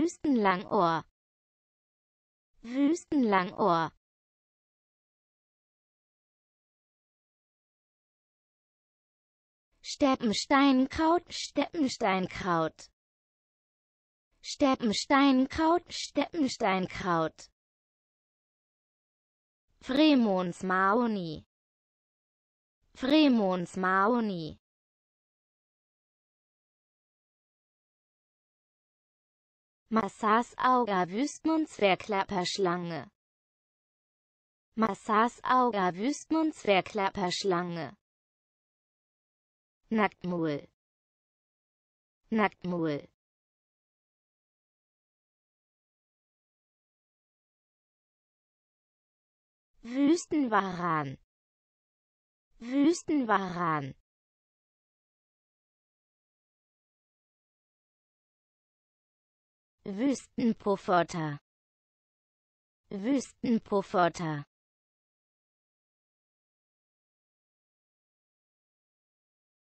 Wüstenlangohr Wüstenlangohr Steppensteinkraut Steppensteinkraut Steppensteinkraut Steppensteinkraut Fremons Maoni Fremons Maoni Massas Auger Wüstmundzwergklapperschlange. Massas Auger Wüstmundzwergklapperschlange. Nacktmuhl. Nacktmuhl. Wüstenwaran. Wüstenwaran. Wüstenpufferter Wüstenpufferter